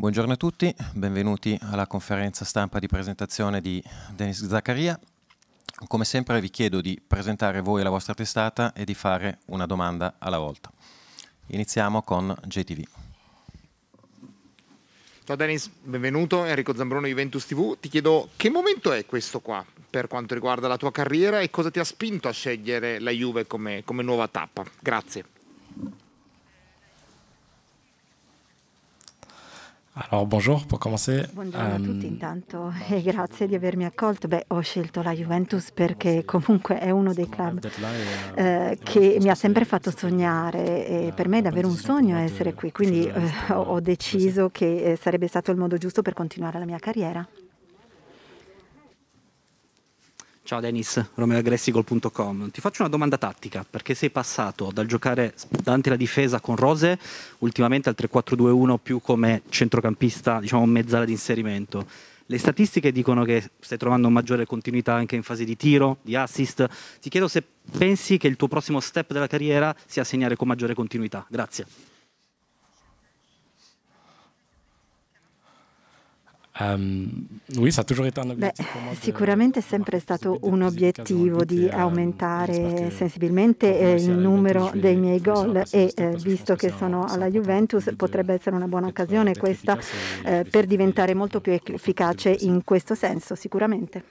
Buongiorno a tutti, benvenuti alla conferenza stampa di presentazione di Denis Zaccaria. Come sempre vi chiedo di presentare voi la vostra testata e di fare una domanda alla volta. Iniziamo con JTV. Ciao Denis, benvenuto, Enrico Zambrone Juventus TV. Ti chiedo che momento è questo qua per quanto riguarda la tua carriera e cosa ti ha spinto a scegliere la Juve come, come nuova tappa? Grazie. Alors bonjour, pour commencer, Buongiorno um... a euh, tutti intanto e grazie di avermi accolto. Beh, ho scelto la Juventus perché comunque è uno dei club eh, che mi ha sempre fatto sognare e per me è davvero un sogno essere qui, quindi eh, ho deciso che eh, sarebbe stato il modo giusto per continuare la mia carriera. Ciao Denis, romeoaggressicol.com. Ti faccio una domanda tattica, perché sei passato dal giocare davanti alla difesa con Rose, ultimamente al 3-4-2-1 più come centrocampista, diciamo mezzala di inserimento. Le statistiche dicono che stai trovando maggiore continuità anche in fase di tiro, di assist. Ti chiedo se pensi che il tuo prossimo step della carriera sia segnare con maggiore continuità. Grazie. oui, ehm, ça a toujours été un objectif Beh, pour moi sicuramente è sempre stato un obiettivo di ehm, aumentare sensibilmente il numero dei miei gol e eh, visto che sono alla Juventus potrebbe essere una buona occasione questa eh, per diventare molto più efficace in questo senso sicuramente.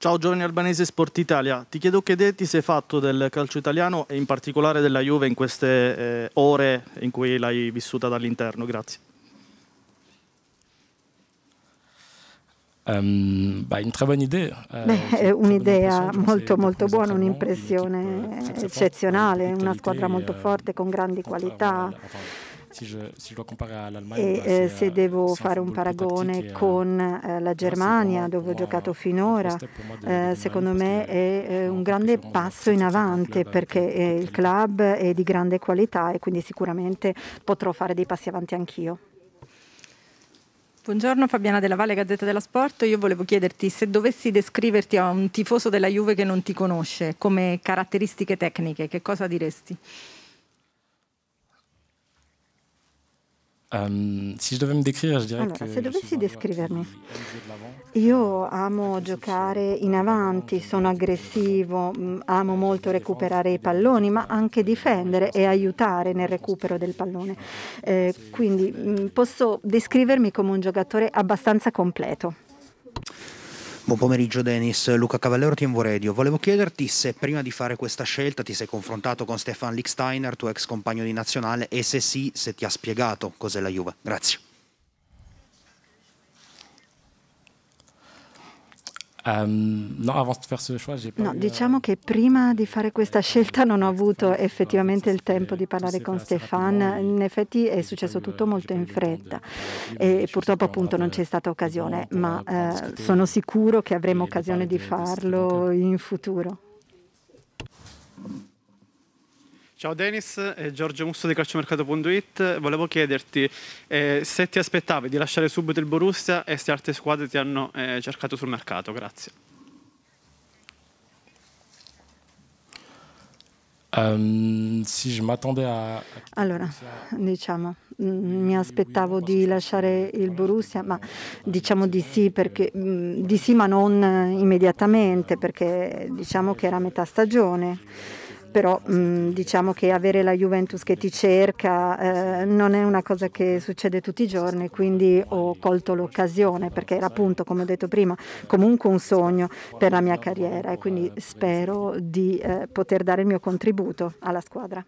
Ciao Giovane Albanese Sport Italia, ti chiedo che idee ti sei fatto del calcio italiano e in particolare della Juve in queste eh, ore in cui l'hai vissuta dall'interno, grazie. um, beh, eh, eh, una buona idea. un'idea molto eh, molto buona, un'impressione eccezionale, una squadra molto forte con grandi qualità. E se devo fare un paragone con la Germania, dove ho giocato finora, secondo me è un grande passo in avanti perché il club è di grande qualità e quindi sicuramente potrò fare dei passi avanti anch'io. Buongiorno Fabiana della Valle, Gazzetta della Sport. Io volevo chiederti se dovessi descriverti a un tifoso della Juve che non ti conosce come caratteristiche tecniche, che cosa diresti? Um, se allora, euh, se dovessi descrivermi, io amo giocare in avanti, sono aggressivo, mm, amo molto recuperare i palloni, ma anche difendere e aiutare nel recupero del pallone. Eh, quindi mm, posso descrivermi come un giocatore abbastanza completo. Buon pomeriggio Denis, Luca Cavallero Tienvo Radio. Volevo chiederti se prima di fare questa scelta ti sei confrontato con Stefan Licksteiner, tuo ex compagno di nazionale, e se sì, se ti ha spiegato cos'è la Juve. Grazie. Um, no, avant de faire ce choix, pas no, diciamo eh, che prima di fare questa scelta non ho avuto effettivamente il tempo di parlare con Stefan, in effetti è successo tutto molto in fretta e purtroppo appunto non c'è stata occasione, esatto, ma eh, sono sicuro che avremo occasione di farlo in futuro. Ciao Denis, eh, Giorgio Musso di calciomercato.it. Volevo chiederti eh, se ti aspettavi di lasciare subito il Borussia e se altre squadre ti hanno eh, cercato sul mercato. Grazie. Um, si, a... Allora, diciamo, mm, mi aspettavo di lasciare il Borussia, ma diciamo di sì, perché, euh, mm, di sì ma non immediatamente, perché diciamo che era metà stagione però mh, mm, diciamo che avere la Juventus che ti cerca eh, non è una cosa che succede tutti i giorni, quindi ho colto l'occasione perché era appunto, come ho detto prima, comunque un sogno per la mia carriera e quindi spero di eh, poter dare il mio contributo alla squadra.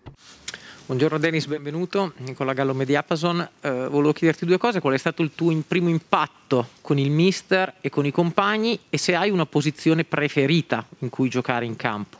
Buongiorno Denis, benvenuto. Nicola Gallo Mediapason. Eh, volevo chiederti due cose. Qual è stato il tuo primo impatto con il mister e con i compagni e se hai una posizione preferita in cui giocare in campo?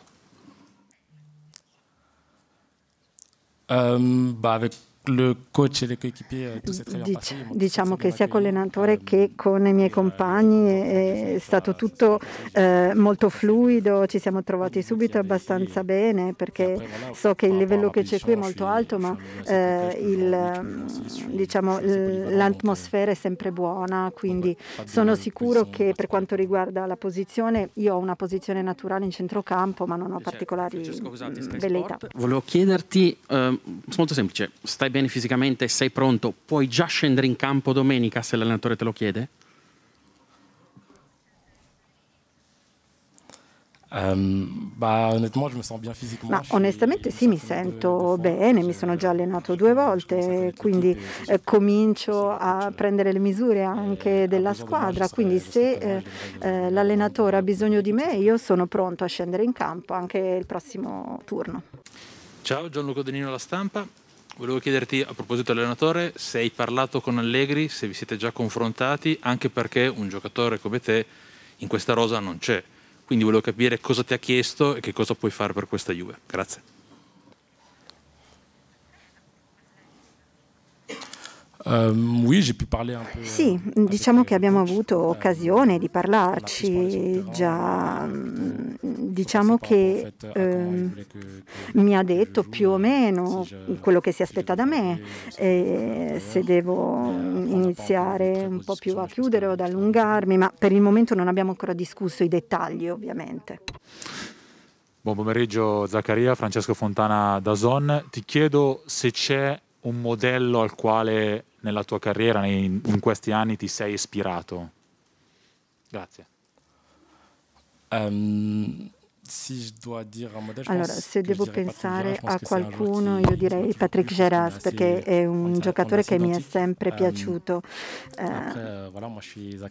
Ähm, weil wir le coach e le coéquipiers, euh, tout très bien passé. Diciamo che sia con l'allenatore che con i miei compagni eh, eh, eh, è stato tutto eh, molto fluido, ci siamo trovati subito abbastanza bene perché so che il livello che c'è qui è molto alto ma eh, il, diciamo, l'atmosfera è sempre buona, quindi sono sicuro che per quanto riguarda la posizione, io ho una posizione naturale in centrocampo ma non ho certo, particolari velleità. Mm, Volevo chiederti, eh, molto semplice, stai stai bene fisicamente, sei pronto, puoi già scendere in campo domenica se l'allenatore te lo chiede? Ehm, ma onestamente sì, mi sento bene, mi sono già allenato due volte, quindi eh, comincio a prendere le misure eh, anche della squadra, quindi se eh, eh, l'allenatore ha bisogno di me io sono pronto a scendere in campo anche il prossimo turno. Ciao Gianluca Denino alla stampa. Volevo chiederti a proposito dell'allenatore se hai parlato con Allegri, se vi siete già confrontati, anche perché un giocatore come te in questa rosa non c'è. Quindi volevo capire cosa ti ha chiesto e che cosa puoi fare per questa Juve. Grazie. Sì, diciamo che abbiamo avuto occasione di parlarci già. Diciamo che eh, mi ha detto più o meno quello che si aspetta da me, e se devo iniziare un po' più a chiudere o ad allungarmi, ma per il momento non abbiamo ancora discusso i dettagli ovviamente. Buon pomeriggio Zaccaria, Francesco Fontana da Zon. Ti chiedo se c'è un modello al quale nella tua carriera nei, in questi anni ti sei ispirato? Grazie. Um, allora, se devo pensare a qualcuno, io direi Patrick Geras perché è un giocatore che mi è sempre ehm, piaciuto. Eh, euh,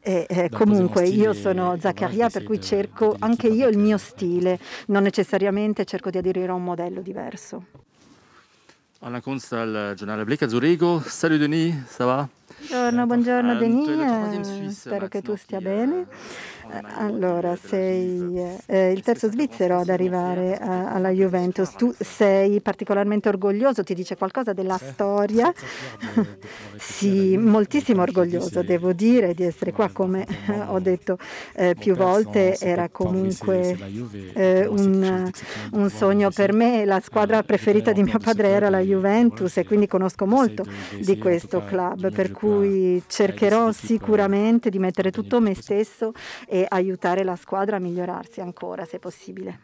eh, eh, comunque io sono Zaccaria, per cui cerco anche io il euh, mio stile, non necessariamente cerco di aderire a un modello diverso. Anna consta le journal Blick à Zurigo. Salut Denis, ça va Buongiorno, buongiorno Denia, spero che tu stia bene. Eh, allora, sei eh, eh, il terzo svizzero ad arrivare a, eh, alla Juventus. Tu sei particolarmente orgoglioso, ti dice qualcosa della storia? sì, moltissimo orgoglioso, devo dire, di essere qua, come ho detto eh, più volte, era comunque eh, un, un sogno per me. La squadra preferita di mio padre era la Juventus e quindi conosco molto di questo club, per cui cui eh, cercherò sicuramente di mettere tutto me stesso e aiutare la squadra a migliorarsi ancora se possibile.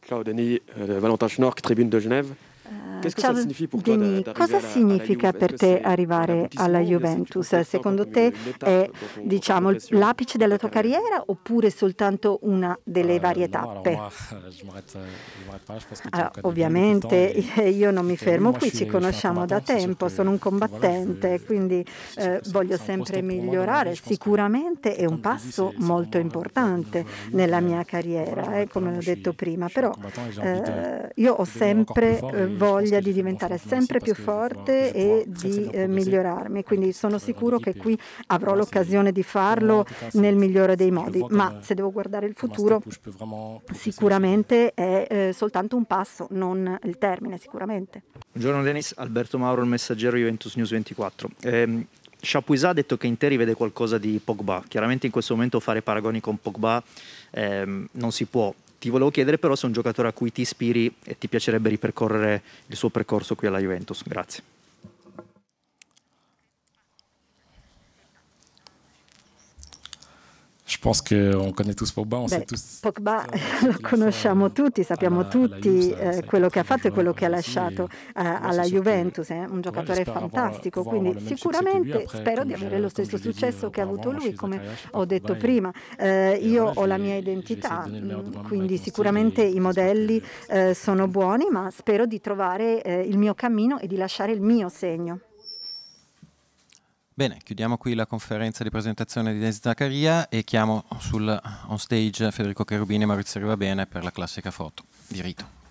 Claude Denis, eh, Valentin Schnork, Tribune de Genève. Eh, che Ciao, dimmi, cosa significa per te arrivare alla Juventus? Secondo te è diciamo, l'apice della tua carriera oppure soltanto una delle varie tappe? Allora, ovviamente io non mi fermo qui, ci conosciamo da tempo, sono un combattente, quindi eh, voglio sempre migliorare. Sicuramente è un passo molto importante nella mia carriera, eh, come ho detto prima, però eh, io ho sempre voglia di diventare sempre più forte e di eh, migliorarmi. Quindi sono sicuro che qui avrò l'occasione di farlo nel migliore dei modi. Ma se devo guardare il futuro, sicuramente è eh, soltanto un passo, non il termine, sicuramente. Buongiorno Denis, Alberto Mauro, il messaggero Juventus News 24. Eh, Chapuisat ha detto che Interi vede qualcosa di Pogba. Chiaramente in questo momento fare paragoni con Pogba eh, non si può ti volevo chiedere però se è un giocatore a cui ti ispiri e ti piacerebbe ripercorrere il suo percorso qui alla Juventus. Grazie. Je pense qu'on connaît tous Pogba, on Beh, sait tous. Pogba lo conosciamo tutti, sappiamo alla, tutti alla Juve, eh, quello che ha fatto e quello che ha lasciato alla Juventus. È un giocatore fantastico, avoir, quindi sicuramente lui, spero di avere lo stesso successo che ha avuto lui, come ho detto prima. Eh, io ho la mia identità, quindi sicuramente i modelli eh, sono buoni, ma spero di trovare eh, il mio cammino e di lasciare il mio segno. Bene, chiudiamo qui la conferenza di presentazione di Denis Zaccaria e chiamo sul on stage Federico Cherubini e Maurizio Rivabene per la classica foto. Di rito.